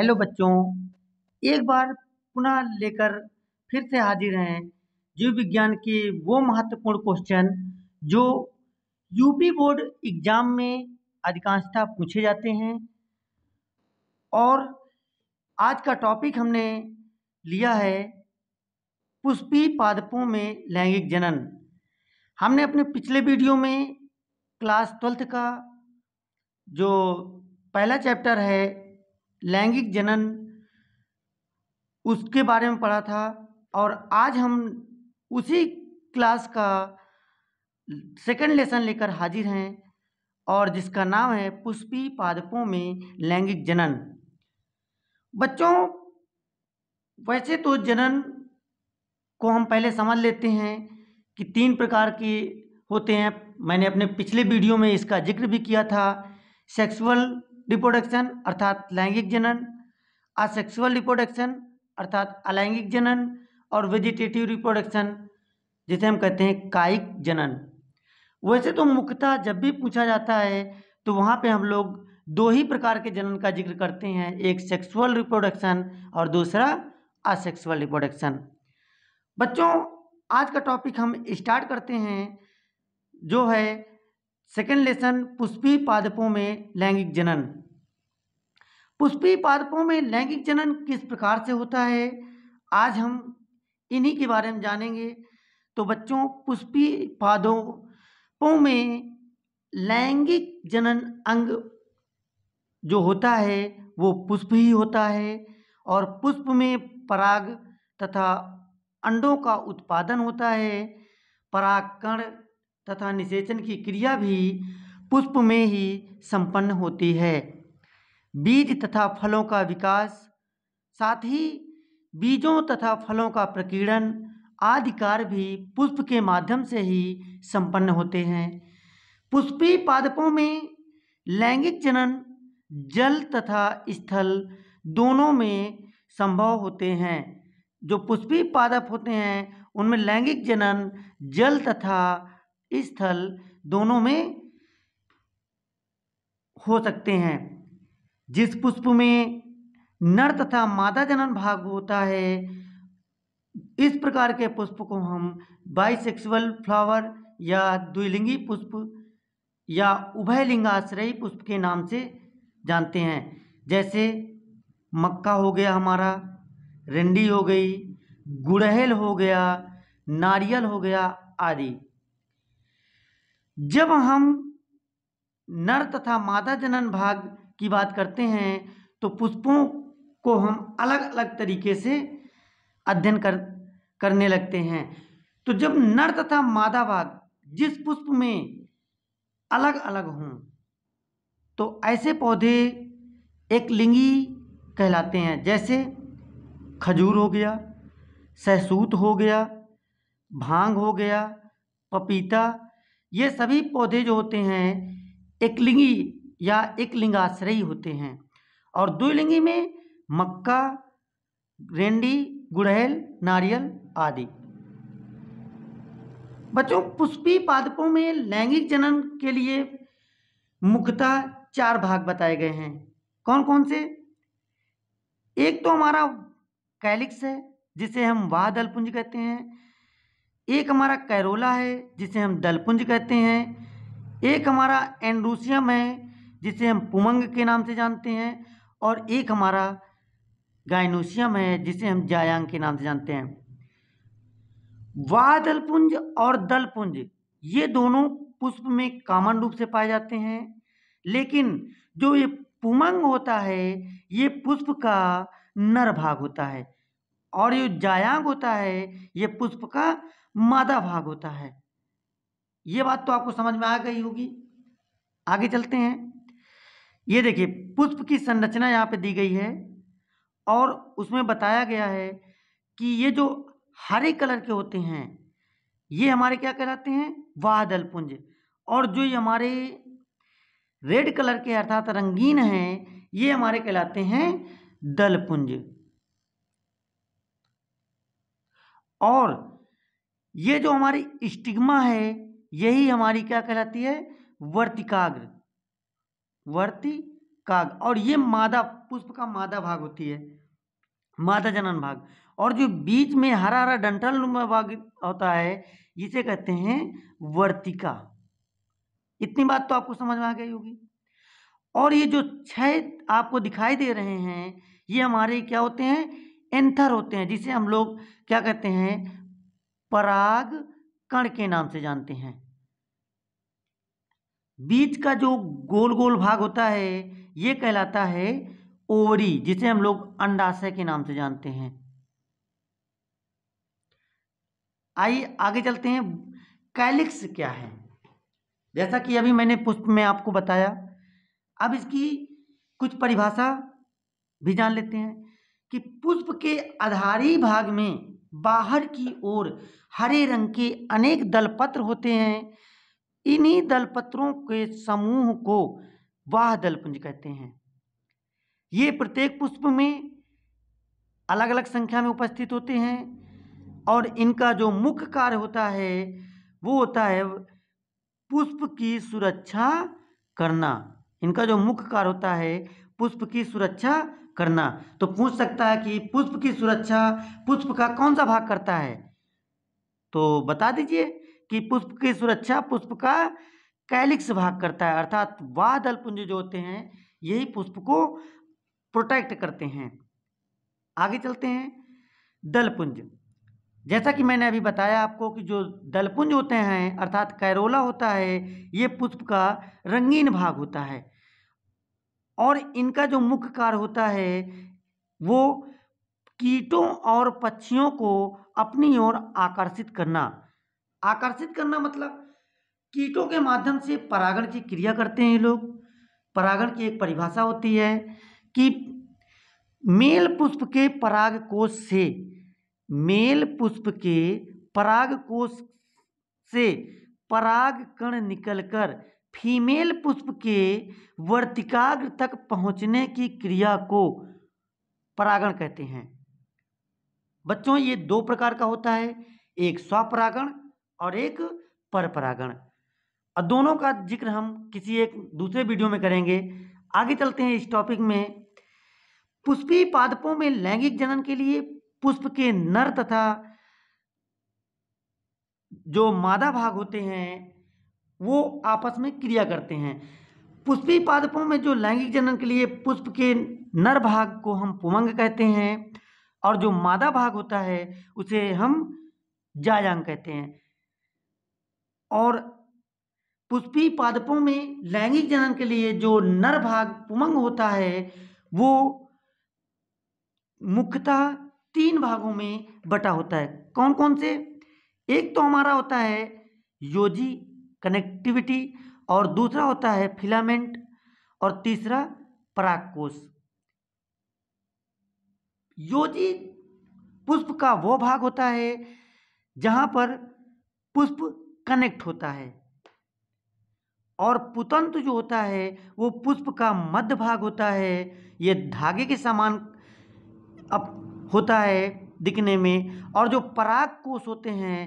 hello बच्चों एक बार पुनः लेकर फिर से हाजिर हैं जीव विज्ञान के वो महत्वपूर्ण क्वेश्चन जो यूपी बोर्ड एग्जाम में अधिकांशता पूछे जाते हैं और आज का टॉपिक हमने लिया है पुष्पी पादपों में लैंगिक जनन हमने अपने पिछले वीडियो में क्लास ट्वेल्थ का जो पहला चैप्टर है लैंगिक जनन उसके बारे में पढ़ा था और आज हम उसी क्लास का सेकंड लेसन लेकर हाजिर हैं और जिसका नाम है पुष्पी पादपों में लैंगिक जनन बच्चों वैसे तो जनन को हम पहले समझ लेते हैं कि तीन प्रकार के होते हैं मैंने अपने पिछले वीडियो में इसका जिक्र भी किया था सेक्सुअल रिप्रोडक्शन अर्थात लैंगिक जनन असेक्सुअल रिप्रोडक्शन अर्थात अलैंगिक जनन और वेजिटेटिव रिप्रोडक्शन जिसे हम कहते हैं कायिक जनन वैसे तो मुख्यतः जब भी पूछा जाता है तो वहाँ पे हम लोग दो ही प्रकार के जनन का जिक्र करते हैं एक सेक्सुअल रिप्रोडक्शन और दूसरा असेक्सुअल रिप्रोडक्शन बच्चों आज का टॉपिक हम स्टार्ट करते हैं जो है सेकेंड लेसन पुष्पी पादपों में लैंगिक जनन पुष्पी पादपों में लैंगिक जनन किस प्रकार से होता है आज हम इन्हीं के बारे में जानेंगे तो बच्चों पुष्पी पादपों में लैंगिक जनन अंग जो होता है वो पुष्प ही होता है और पुष्प में पराग तथा अंडों का उत्पादन होता है परागकण तथा निषेचन की क्रिया भी पुष्प में ही संपन्न होती है बीज तथा फलों का विकास साथ ही बीजों तथा फलों का प्रकीर्णन आदि कार्य भी पुष्प के माध्यम से ही संपन्न होते हैं पुष्पी पादपों में लैंगिक जनन जल तथा स्थल दोनों में संभव होते हैं जो पुष्पी पादप होते हैं उनमें लैंगिक जनन जल तथा स्थल दोनों में हो सकते हैं जिस पुष्प में नर तथा मादा जनन भाग होता है इस प्रकार के पुष्प को हम बाइसेक्सुअल फ्लावर या द्विलिंगी पुष्प या उभयलिंगाश्रयी पुष्प के नाम से जानते हैं जैसे मक्का हो गया हमारा रंडी हो गई गुड़हल हो गया नारियल हो गया आदि जब हम नर तथा मादा जनन भाग की बात करते हैं तो पुष्पों को हम अलग अलग तरीके से अध्ययन कर करने लगते हैं तो जब नर तथा मादा भाग जिस पुष्प में अलग अलग हों तो ऐसे पौधे एक लिंगी कहलाते हैं जैसे खजूर हो गया सहसूत हो गया भांग हो गया पपीता ये सभी पौधे जो होते हैं एकलिंगी या एकलिंगाश्रयी होते हैं और द्विलिंगी में मक्का रेंडी गुड़हल नारियल आदि बच्चों पुष्पी पादपों में लैंगिक जनन के लिए मुख्यतः चार भाग बताए गए हैं कौन कौन से एक तो हमारा कैलिक्स है जिसे हम वाह दलपुंज कहते हैं एक हमारा कैरोला है जिसे हम दलपुंज कहते हैं एक हमारा एंड्रूसियम है जिसे हम पुमंग के नाम से जानते हैं और एक हमारा गायनोशियम है जिसे हम जायांग के नाम से जानते हैं वाहदलपुंज और दलपुंज ये दोनों पुष्प में कामन रूप से पाए जाते हैं लेकिन जो ये पुमंग होता है ये पुष्प का नर भाग होता है और ये जायांग होता है ये पुष्प का मादा भाग होता है ये बात तो आपको समझ में आ गई होगी आगे चलते हैं ये देखिए पुष्प की संरचना यहाँ पे दी गई है और उसमें बताया गया है कि ये जो हरे कलर के होते हैं ये हमारे क्या कहलाते हैं वाहदल पुंज और जो ये हमारे रेड कलर के अर्थात रंगीन हैं ये हमारे कहलाते हैं दलपुंज और ये जो हमारी स्टिग्मा है यही हमारी क्या कहलाती है वर्तिकाग्र वर्तिकाग्र और ये मादा पुष्प का मादा भाग होती है मादा जनन भाग और जो बीच में हरा हरा डंठल नुमा भाग होता है इसे कहते हैं वर्तिका इतनी बात तो आपको समझ में आ गई होगी और ये जो छह आपको दिखाई दे रहे हैं ये हमारे क्या होते हैं एंथर होते हैं जिसे हम लोग क्या कहते हैं पराग कण के नाम से जानते हैं बीज का जो गोल गोल भाग होता है ये कहलाता है ओवरी जिसे हम लोग अंडाशय के नाम से जानते हैं आइए आगे चलते हैं कैलिक्स क्या है जैसा कि अभी मैंने पुष्प में आपको बताया अब इसकी कुछ परिभाषा भी जान लेते हैं कि पुष्प के आधारी भाग में बाहर की ओर हरे रंग के अनेक दलपत्र होते हैं इन्हीं दलपत्रों के समूह को वाह दलपुंज कहते हैं ये प्रत्येक पुष्प में अलग अलग संख्या में उपस्थित होते हैं और इनका जो मुख्य कार्य होता है वो होता है पुष्प की सुरक्षा करना इनका जो मुख्य कार्य होता है पुष्प की सुरक्षा करना तो पूछ सकता है कि पुष्प की सुरक्षा पुष्प का कौन सा भाग करता है तो बता दीजिए कि पुष्प की सुरक्षा पुष्प का कैलिक्स भाग करता है अर्थात वाह दल पुंज जो होते हैं यही पुष्प को प्रोटेक्ट करते हैं आगे चलते हैं दलपुंज जैसा कि मैंने अभी बताया आपको कि जो दलपुंज होते हैं अर्थात कैरोला होता है ये पुष्प का रंगीन भाग होता है और इनका जो मुख्य कार्य होता है वो कीटों और पक्षियों को अपनी ओर आकर्षित करना आकर्षित करना मतलब कीटों के माध्यम से परागण की क्रिया करते हैं ये लोग परागण की एक परिभाषा होती है कि मेल पुष्प के पराग कोष से मेल पुष्प के पराग कोष से पराग कण निकलकर फीमेल पुष्प के वर्तिकाग्र तक पहुंचने की क्रिया को परागण कहते हैं बच्चों ये दो प्रकार का होता है एक स्वपरागण और एक परपरागण और दोनों का जिक्र हम किसी एक दूसरे वीडियो में करेंगे आगे चलते हैं इस टॉपिक में पुष्पी पादपों में लैंगिक जनन के लिए पुष्प के नर तथा जो मादा भाग होते हैं वो आपस में क्रिया करते हैं पुष्पी पादपों में जो लैंगिक जनन के लिए पुष्प के नर भाग को हम पुमंग कहते हैं और जो मादा भाग होता है उसे हम जायांग कहते हैं और पुष्पी पादपों में लैंगिक जनन के लिए जो नर भाग पुमंग होता है वो मुख्यतः तीन भागों में बटा होता है कौन कौन से एक तो हमारा होता है योजी कनेक्टिविटी और दूसरा होता है फिलामेंट और तीसरा परागकोश योजी पुष्प का वो भाग होता है जहाँ पर पुष्प कनेक्ट होता है और पुतंत जो होता है वो पुष्प का मध्य भाग होता है ये धागे के समान अब होता है दिखने में और जो पराग कोष होते हैं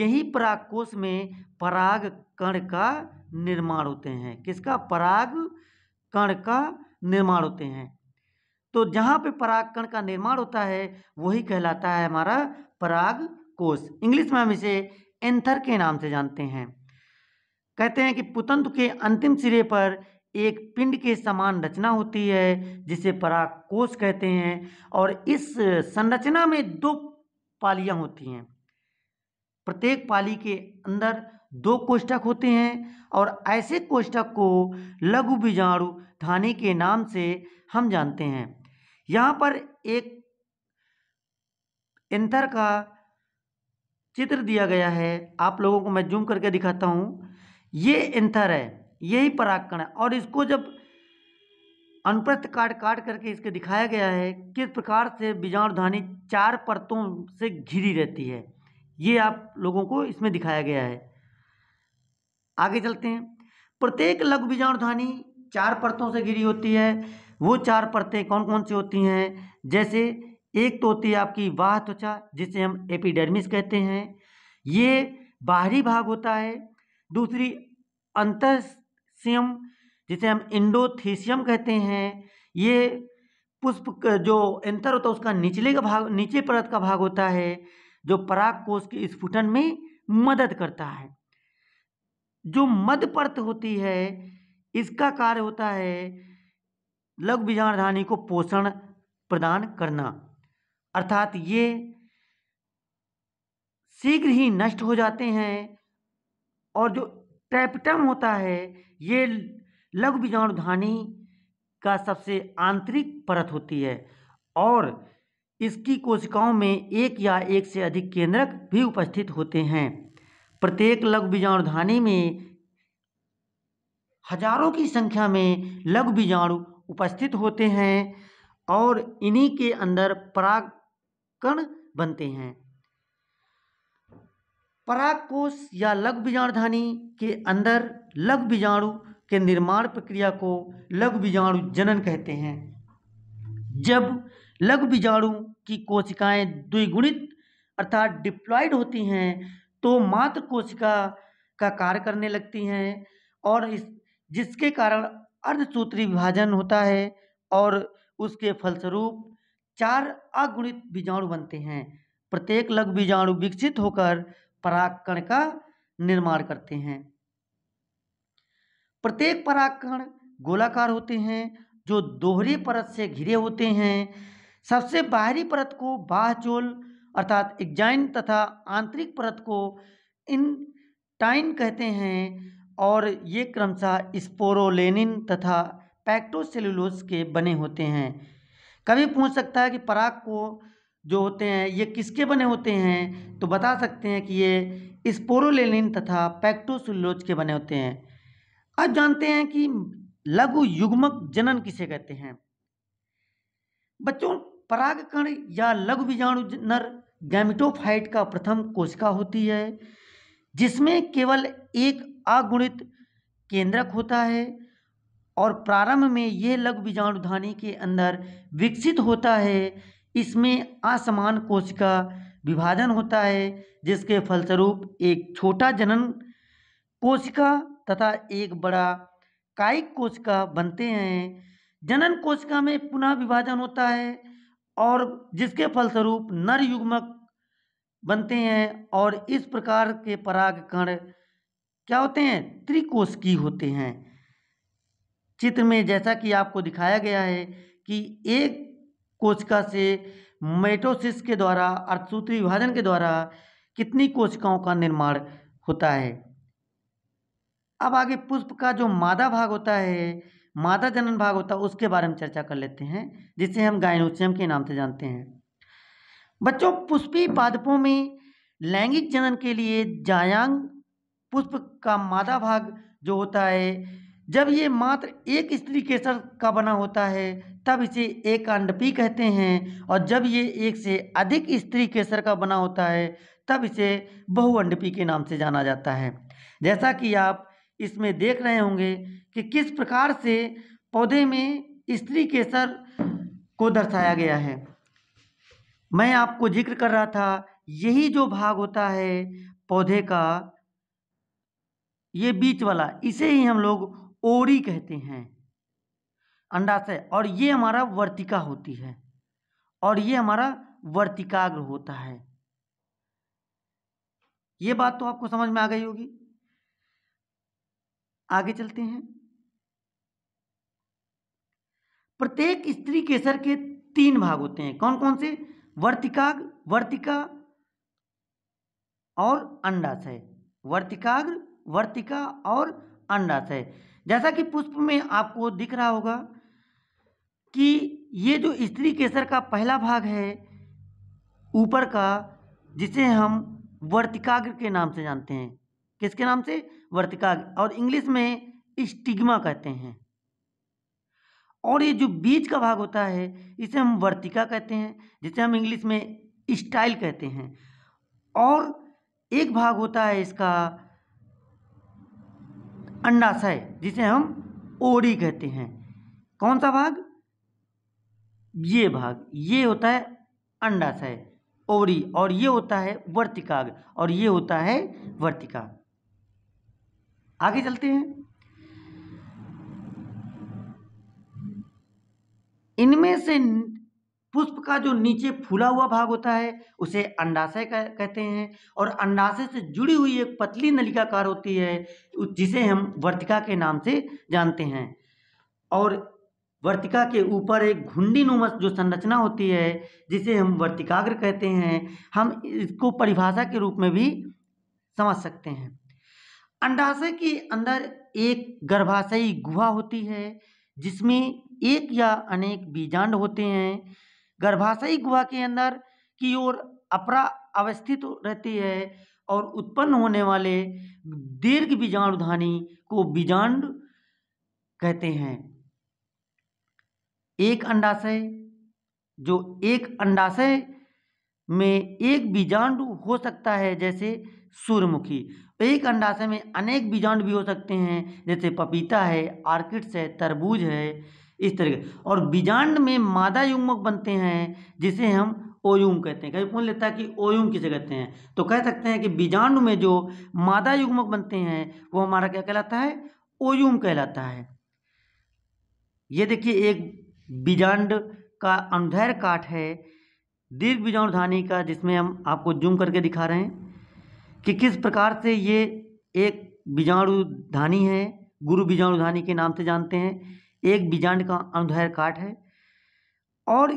यही पराग कोष में पराग कण का निर्माण होते हैं किसका पराग कण का निर्माण होते हैं तो जहाँ पे पराग कण का निर्माण होता है वही कहलाता है हमारा पराग कोष इंग्लिश में हम इसे एंथर के नाम से जानते हैं कहते हैं कि पुतंतु के अंतिम सिरे पर एक पिंड के समान रचना होती है जिसे कोष कहते हैं और इस संरचना में दो पालियां होती हैं प्रत्येक पाली के अंदर दो कोष्टक होते हैं और ऐसे कोष्टक को लघु बीजाणु धानी के नाम से हम जानते हैं यहाँ पर एक एंथर का चित्र दिया गया है आप लोगों को मैं जूम करके दिखाता हूँ ये एंथर है यही परागकण है और इसको जब अनप्रस्थ काट काट करके इसके दिखाया गया है किस प्रकार से बीजाणुधानी चार परतों से घिरी रहती है ये आप लोगों को इसमें दिखाया गया है आगे चलते हैं प्रत्येक लघु बीजाणुधानी चार परतों से घिरी होती है वो चार परतें कौन कौन सी होती हैं जैसे एक तो होती है आपकी वाह त्वचा जिसे हम एपिडर्मिस कहते हैं ये बाहरी भाग होता है दूसरी अंत कैल्शियम जिसे हम इंडोथीसियम कहते हैं ये पुष्प जो एंतर होता है उसका निचले का भाग नीचे परत का भाग होता है जो पराग कोष के स्फुटन में मदद करता है जो मध्य परत होती है इसका कार्य होता है लघु बीजाणुधानी को पोषण प्रदान करना अर्थात ये शीघ्र ही नष्ट हो जाते हैं और जो टैपटम होता है ये लघु बीजाणुधानी का सबसे आंतरिक परत होती है और इसकी कोशिकाओं में एक या एक से अधिक केंद्रक भी उपस्थित होते हैं प्रत्येक लघु बीजाणुधानी में हजारों की संख्या में लघु बीजाणु उपस्थित होते हैं और इन्हीं के अंदर परागकण बनते हैं परागकोश या लघु बीजाणुधानी के अंदर लघु बीजाणु के निर्माण प्रक्रिया को लघु बीजाणु जनन कहते हैं जब लघु बीजाणु की कोशिकाएं द्विगुणित अर्थात डिप्लॉयड होती हैं तो मात्र कोशिका का कार्य करने लगती हैं और इस जिसके कारण अर्धसूत्री विभाजन होता है और उसके फलस्वरूप चार अगुणित बीजाणु बनते हैं प्रत्येक लघु बीजाणु विकसित होकर पराकण का निर्माण करते हैं प्रत्येक पराकण गोलाकार होते हैं जो दोहरी परत से घिरे होते हैं सबसे बाहरी परत को बाहचोल अर्थात एग्जाइन तथा आंतरिक परत को इन टाइन कहते हैं और ये क्रमशः स्पोरोलेनिन तथा पैक्टोसेलुलोज के बने होते हैं कभी पूछ सकता है कि पराग को जो होते हैं ये किसके बने होते हैं तो बता सकते हैं कि ये स्पोरोलेनिन तथा पैक्टोसुलोज के बने होते हैं अब जानते हैं कि लघु युग्मक जनन किसे कहते हैं बच्चों परागकण या लघु बीजाणु नर गैमिटोफाइट का प्रथम कोशिका होती है जिसमें केवल एक अगुणित केंद्रक होता है और प्रारंभ में यह लघु बीजाणुधानी के अंदर विकसित होता है इसमें असमान कोशिका विभाजन होता है जिसके फलस्वरूप एक छोटा जनन कोशिका तथा एक बड़ा कायिक कोशिका बनते हैं जनन कोशिका में पुनः विभाजन होता है और जिसके फलस्वरूप नर युग्मक बनते हैं और इस प्रकार के पराग कण क्या होते हैं की होते हैं चित्र में जैसा कि आपको दिखाया गया है कि एक कोशिका से मेटोसिस के द्वारा अर्थसूत्री विभाजन के द्वारा कितनी कोशिकाओं का निर्माण होता है अब आगे पुष्प का जो मादा भाग होता है मादा जनन भाग होता है उसके बारे में चर्चा कर लेते हैं जिसे हम गायनोशियम के नाम से जानते हैं बच्चों पुष्पी पादपों में लैंगिक जनन के लिए जायांग पुष्प का मादा भाग जो होता है जब ये मात्र एक स्त्री केसर का बना होता है तब इसे एक अंडपी कहते हैं और जब ये एक से अधिक स्त्री केसर का बना होता है तब इसे बहुअंडपी के नाम से जाना जाता है जैसा कि आप इसमें देख रहे होंगे कि किस प्रकार से पौधे में स्त्री केसर को दर्शाया गया है मैं आपको जिक्र कर रहा था यही जो भाग होता है पौधे का ये बीच वाला इसे ही हम लोग ओरी कहते हैं अंडाशय और ये हमारा वर्तिका होती है और ये हमारा वर्तिकाग्र होता है ये बात तो आपको समझ में आ गई होगी आगे चलते हैं प्रत्येक स्त्री केसर के तीन भाग होते हैं कौन कौन से वर्तिकाग्र वर्तिका और अंडाशय वर्तिकाग्र वर्तिका और अंडाशय जैसा कि पुष्प में आपको दिख रहा होगा कि ये जो स्त्री केसर का पहला भाग है ऊपर का जिसे हम वर्तिकाग्र के नाम से जानते हैं किसके नाम से वर्तिकाग्र और इंग्लिश में स्टिग्मा कहते हैं और ये जो बीज का भाग होता है इसे हम वर्तिका कहते हैं जिसे हम इंग्लिश में स्टाइल कहते हैं और एक भाग होता है इसका अंडाशय जिसे हम ओरी कहते हैं कौन सा भाग ये भाग ये होता है अंडाशय ओरी और ये होता है वर्तिकाग और ये होता है वर्तिका आगे चलते हैं इनमें से पुष्प का जो नीचे फूला हुआ भाग होता है उसे अंडाशय कहते हैं और अंडाशय से जुड़ी हुई एक पतली नलिकाकार होती है जिसे हम वर्तिका के नाम से जानते हैं और वर्तिका के ऊपर एक घुंडी नुमस जो संरचना होती है जिसे हम वर्तिकाग्र कहते हैं हम इसको परिभाषा के रूप में भी समझ सकते हैं अंडाशय के अंदर एक गर्भाशयी गुहा होती है जिसमें एक या अनेक बीजांड होते हैं गर्भाशयी गुहा के अंदर की ओर अपरा अवस्थित रहती है और उत्पन्न होने वाले दीर्घ बीजाणुधानी को बीजांड कहते हैं एक अंडाशय जो एक अंडाशय में एक बीजांड हो सकता है जैसे सूर्यमुखी एक अंडाशय में अनेक बीजांड भी हो सकते हैं जैसे पपीता है आर्किड्स है तरबूज है इस तरीके और बीजांड में मादा युग्मक बनते हैं जिसे हम ओयुम कहते हैं कभी पूछ लेता है कि ओयुम किसे कहते हैं तो कह सकते हैं कि बीजांड में जो मादा युग्मक बनते हैं वो हमारा क्या कहलाता है ओयुम कहलाता है ये देखिए एक बीजांड का अनुधैर काट है दीर्घ बीजाणु धानी का जिसमें हम आपको जूम करके दिखा रहे हैं कि किस प्रकार से ये एक बीजाणु धानी है गुरु बीजाणु धानी के नाम से जानते हैं एक बीजांड का अनुदैर्घ्य काट है और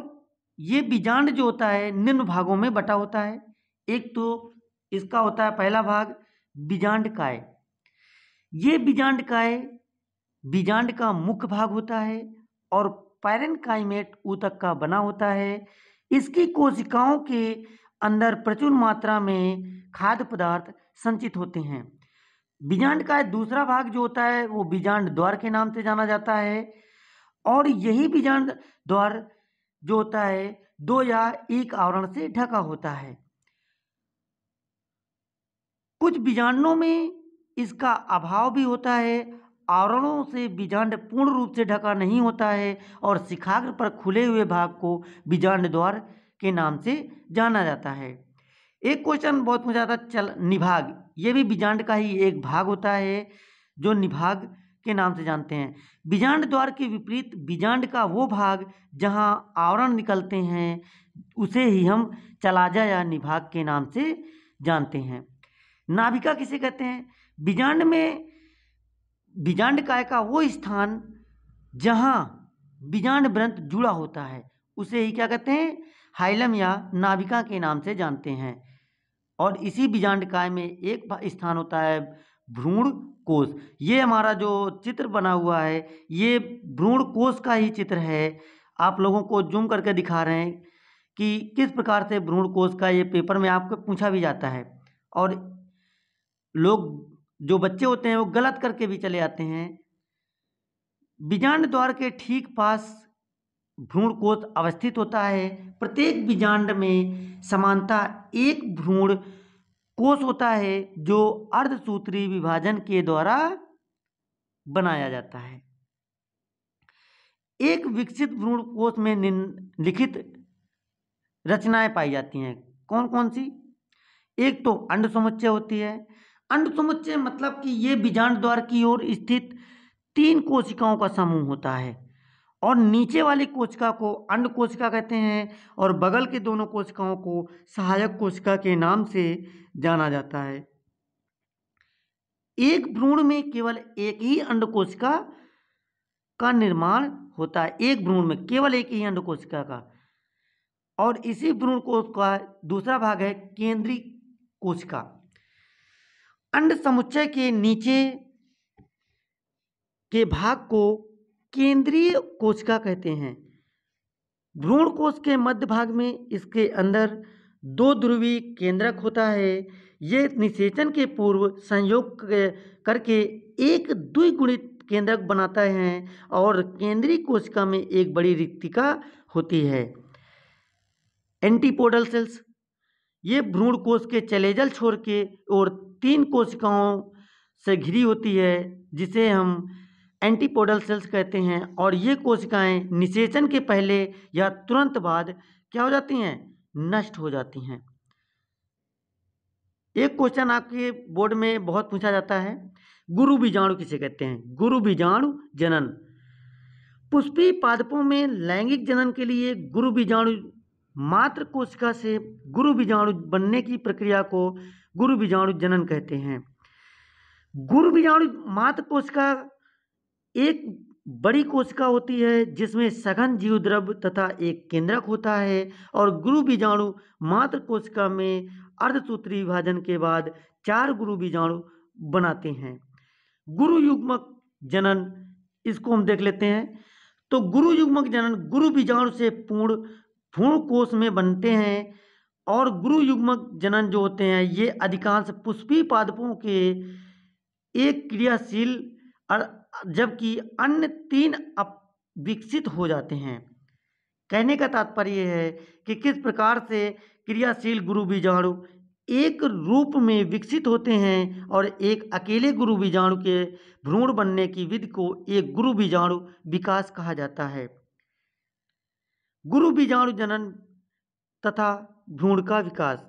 ये बीजांड जो होता है निम्न भागों में बटा होता है एक तो इसका होता है पहला भाग बीजांड काय ये बीजांड काय बीजांड का मुख्य भाग होता है और काइमेट ऊतक का बना होता है इसकी कोशिकाओं के अंदर प्रचुर मात्रा में खाद्य पदार्थ संचित होते हैं बीजांड का दूसरा भाग जो होता है वो बीजांड द्वार के नाम से जाना जाता है और यही बीजांड द्वार जो होता है दो या एक आवरण से ढका होता है कुछ बीजांडों में इसका अभाव भी होता है आवरणों से बीजांड पूर्ण रूप से ढका नहीं होता है और शिखाग्र पर खुले हुए भाग को बीजांड द्वार के नाम से जाना जाता है एक क्वेश्चन बहुत पूछा आता चल निभाग ये भी बीजांड का ही एक भाग होता है जो निभाग के नाम से जानते हैं बीजांड द्वार के विपरीत बीजांड का वो भाग जहाँ आवरण निकलते हैं उसे ही हम चलाजा या निभाग के नाम से जानते हैं नाभिका किसे कहते हैं बीजांड में बीजांड काय का वो स्थान जहाँ बीजांड व्रंत जुड़ा होता है उसे ही क्या कहते हैं हाइलम या नाभिका के नाम से जानते हैं और इसी बीजांड काय में एक स्थान होता है भ्रूण कोश ये हमारा जो चित्र बना हुआ है ये भ्रूण कोश का ही चित्र है आप लोगों को जूम करके दिखा रहे हैं कि किस प्रकार से भ्रूण कोश का ये पेपर में आपको पूछा भी जाता है और लोग जो बच्चे होते हैं वो गलत करके भी चले आते हैं बीजांड द्वार के ठीक पास भ्रूण कोष अवस्थित होता है प्रत्येक बीजांड में समानता एक भ्रूण कोश होता है जो अर्धसूत्री विभाजन के द्वारा बनाया जाता है एक विकसित भ्रूण कोश में निम्नलिखित रचनाएं पाई जाती हैं कौन कौन सी एक तो अंड समुच्चय होती है अंड समुच्चय मतलब कि ये बीजांड द्वार की ओर स्थित तीन कोशिकाओं का समूह होता है और नीचे वाली कोशिका को अंड कोशिका कहते हैं और बगल के दोनों कोशिकाओं को सहायक कोशिका के नाम से जाना जाता है एक भ्रूण में केवल एक ही अंड कोशिका का निर्माण होता है एक भ्रूण में केवल एक ही अंड कोशिका का और इसी भ्रूण कोश का दूसरा भाग है केंद्रीय कोशिका अंड समुच्चय के नीचे के भाग को केंद्रीय कोशिका कहते हैं भ्रूण कोष के मध्य भाग में इसके अंदर दो ध्रुवी केंद्रक होता है ये निषेचन के पूर्व संयोग करके एक द्विगुणित केंद्रक बनाता है और केंद्रीय कोशिका में एक बड़ी रिक्तिका होती है एंटीपोडल सेल्स ये भ्रूण कोष के चलेजल छोड़ के और तीन कोशिकाओं से घिरी होती है जिसे हम एंटीपोडल सेल्स कहते हैं और ये कोशिकाएं निषेचन के पहले या तुरंत बाद क्या हो जाती हैं नष्ट हो जाती हैं एक क्वेश्चन आपके बोर्ड में बहुत पूछा जाता है गुरु बीजाणु किसे कहते हैं गुरु बीजाणु जनन पुष्पी पादपों में लैंगिक जनन के लिए गुरु बीजाणु मात्र कोशिका से गुरु बीजाणु बनने की प्रक्रिया को गुरु बीजाणु जनन कहते हैं गुरु बीजाणु मात्र कोशिका एक बड़ी कोशिका होती है जिसमें सघन जीवद्रव्य तथा एक केंद्रक होता है और गुरु बीजाणु मात्र कोशिका में अर्धसूत्री विभाजन के बाद चार गुरु बीजाणु बनाते हैं गुरु युग्मक जनन इसको हम देख लेते हैं तो गुरु युग्मक जनन गुरु बीजाणु से पूर्ण पूर्ण कोष में बनते हैं और गुरु युग्मक जनन जो होते हैं ये अधिकांश पुष्पी पादपों के एक क्रियाशील जबकि अन्य तीन अप विकसित हो जाते हैं कहने का तात्पर्य है कि किस प्रकार से क्रियाशील गुरु बीजाणु एक रूप में विकसित होते हैं और एक अकेले गुरु बीजाणु के भ्रूण बनने की विधि को एक गुरु बीजाणु विकास कहा जाता है गुरु बीजाणु जनन तथा भ्रूण का विकास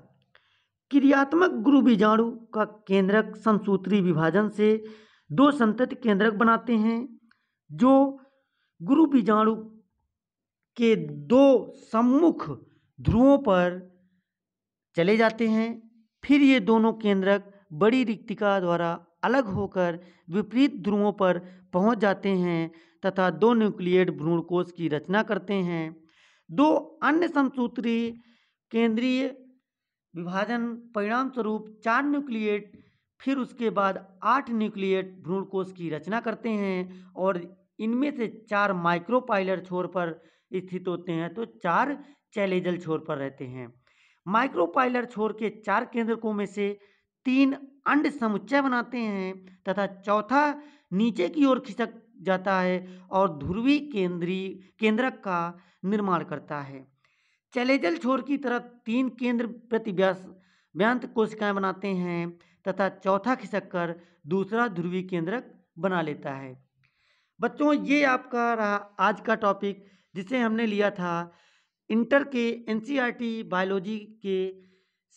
क्रियात्मक गुरु बीजाणु का केंद्रक संसूत्री विभाजन से दो संतति केंद्रक बनाते हैं जो गुरु बीजाणु के दो सम्मुख ध्रुवों पर चले जाते हैं फिर ये दोनों केंद्रक बड़ी रिक्तिका द्वारा अलग होकर विपरीत ध्रुवों पर पहुंच जाते हैं तथा दो न्यूक्लियेट भ्रूणकोष की रचना करते हैं दो अन्य समसूत्री केंद्रीय विभाजन परिणाम स्वरूप चार न्यूक्लियेट फिर उसके बाद आठ न्यूक्लिएट भ्रूण कोष की रचना करते हैं और इनमें से चार माइक्रोपाइलर छोर पर स्थित होते हैं तो चार चैलेजल छोर पर रहते हैं माइक्रोपाइलर छोर के चार केंद्रकों में से तीन अंड समुच्चय बनाते हैं तथा चौथा नीचे की ओर खिसक जाता है और ध्रुवी केंद्रीय केंद्रक का निर्माण करता है चैलेजल छोर की तरफ तीन केंद्र प्रतिव्यास व्यांत कोशिकाएं बनाते हैं तथा चौथा खिसककर दूसरा ध्रुवी केंद्रक बना लेता है बच्चों ये आपका रहा आज का टॉपिक जिसे हमने लिया था इंटर के एनसीईआरटी बायोलॉजी e के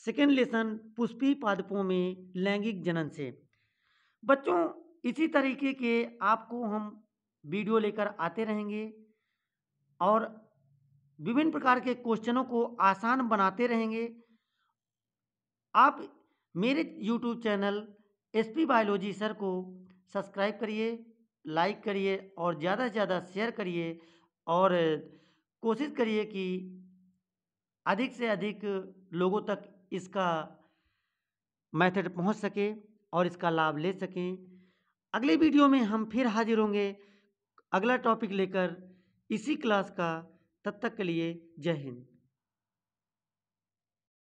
सेकेंड लेसन पुष्पी पादपों में लैंगिक जनन से बच्चों इसी तरीके के आपको हम वीडियो लेकर आते रहेंगे और विभिन्न प्रकार के क्वेश्चनों को आसान बनाते रहेंगे आप मेरे YouTube channel S P biology sir को सब्सक्राइब करिए लाइक करिए और ज़्यादा से ज़्यादा शेयर करिए और कोशिश करिए कि अधिक से अधिक लोगों तक इसका मेथड पहुंच सके और इसका लाभ ले सकें अगले वीडियो में हम फिर हाजिर होंगे अगला टॉपिक लेकर इसी क्लास का तब तक के लिए जय हिंद